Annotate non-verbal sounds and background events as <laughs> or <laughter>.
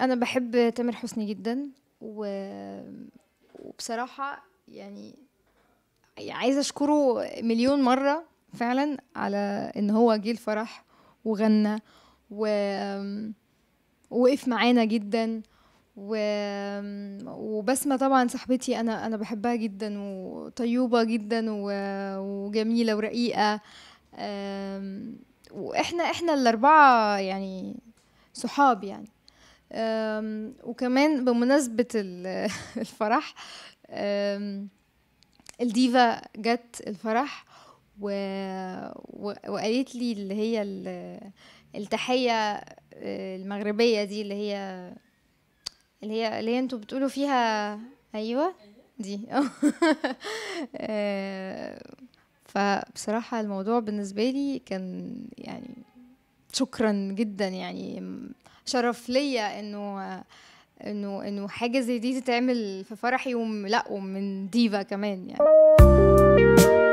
أنا بحب تامر حسني جدًا، و وبصراحة يعني،, يعني عايزة أشكره مليون مرّة فعلًا على إن هو جِه الفرح وغنّى و ووقف معانا جدًا، و... وبسمة طبعا صاحبتي انا انا بحبها جدا وطيوبه جدا وجميله ورقيقه واحنا احنا الاربعه يعني صحاب يعني وكمان بمناسبه <laughs> الفرح الديفا جت الفرح و... وقالت لي اللي هي التحيه آه، المغربيه دي اللي هي اللي هي اللي هي انتوا بتقولوا فيها ايوه دي <laughs> آه، فبصراحة الموضوع بالنسبة لي كان يعني شكرا جدا يعني شرف ليا انه انه انه حاجة زي دي تتعمل في فرحي وم... لا ومن ديفا كمان يعني